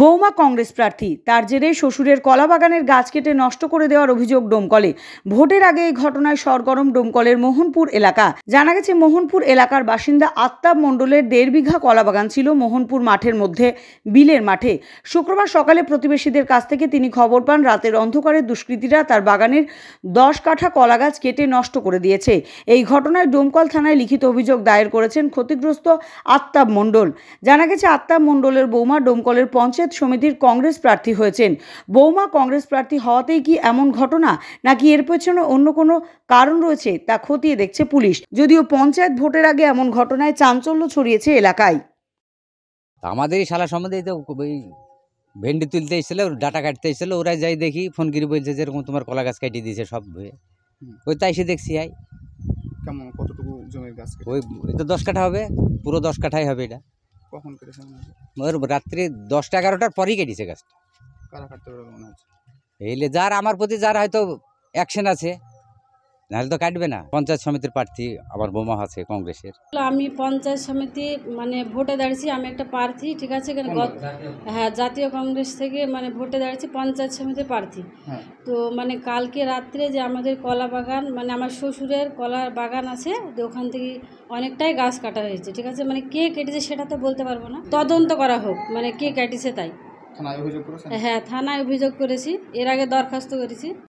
বৌমা কংগ্রেস প্রার্থী তার জেরে শ্বশুরের কলাবাগানের গাছ কেটে নষ্ট করে দেওয়ার অভিযোগ ডোমকলে ভোটের আগে এই ঘটনায় সরগরম ডোমকলের মোহনপুর এলাকা জানা গেছে মোহনপুর এলাকার বাসিন্দা আত্মাব মণ্ডলের দেড় বিঘা কলাবাগান ছিল মোহনপুর মাঠের মধ্যে বিলের মাঠে শুক্রবার সকালে প্রতিবেশীদের কাছ থেকে তিনি খবর পান রাতের অন্ধকারে দুষ্কৃতীরা তার বাগানের দশ কাঠা কলা গাছ কেটে নষ্ট করে দিয়েছে এই ঘটনায় ডোমকল থানায় লিখিত অভিযোগ দায়ের করেছেন ক্ষতিগ্রস্ত আত্মাব মণ্ডল জানা গেছে আত্মাব মণ্ডলের বৌমা ডোমকলের পঞ্চ পঞ্চায়েত সমিতির কংগ্রেস প্রার্থী হয়েছেন বৌমা কংগ্রেস প্রার্থী হওয়াতেই কি এমন ঘটনা নাকি এর পেছনে অন্য কোনো কারণ রয়েছে তা খতিয়ে দেখছে পুলিশ যদিও পঞ্চায়েত ভোটের আগে এমন ঘটনায় চাঞ্চল্য ছড়িয়েছে এলাকায় আমাদের শালা সম্বন্ধে তো ভেন্ডি তুলতে এসেছিলো ডাটা কাটতে এসেছিলো ওরা যাই দেখি ফোন গিরি বলছে যেরকম তোমার কলা গাছ কাটিয়ে দিয়েছে সব হয়ে ওই তাই সে দেখছি আই কেমন কতটুকু জমির গাছ ওই তো দশ কাঠা হবে পুরো দশ কাঠাই হবে এটা কখন কেটেছে রাত্রি দশটা এগারোটার পরেই কেটেছে গাছটা কারা কাটতে মনে হচ্ছে এইলে যার আমার প্রতি যার হয়তো অ্যাকশন আছে নাহলে তো কাটবে না পঞ্চায়েত সমিতির প্রার্থী আমার বোমা আছে কংগ্রেসের আমি পঞ্চায়েত সমিতি মানে ভোটে দাঁড়িয়েছি আমি একটা প্রার্থী ঠিক আছে হ্যাঁ জাতীয় কংগ্রেস থেকে মানে ভোটে দাঁড়িয়েছি পঞ্চায়েত সমিতির প্রার্থী হ্যাঁ। তো মানে কালকে রাত্রে যে আমাদের কলা বাগান মানে আমার শ্বশুরের কলার বাগান আছে ওখান থেকে অনেকটাই গাছ কাটা হয়েছে ঠিক আছে মানে কে কেটেছে সেটা তো বলতে পারবো না তদন্ত করা হোক মানে কে কেটেছে তাই হ্যাঁ থানায় অভিযোগ করেছি এর আগে দরখাস্ত করেছি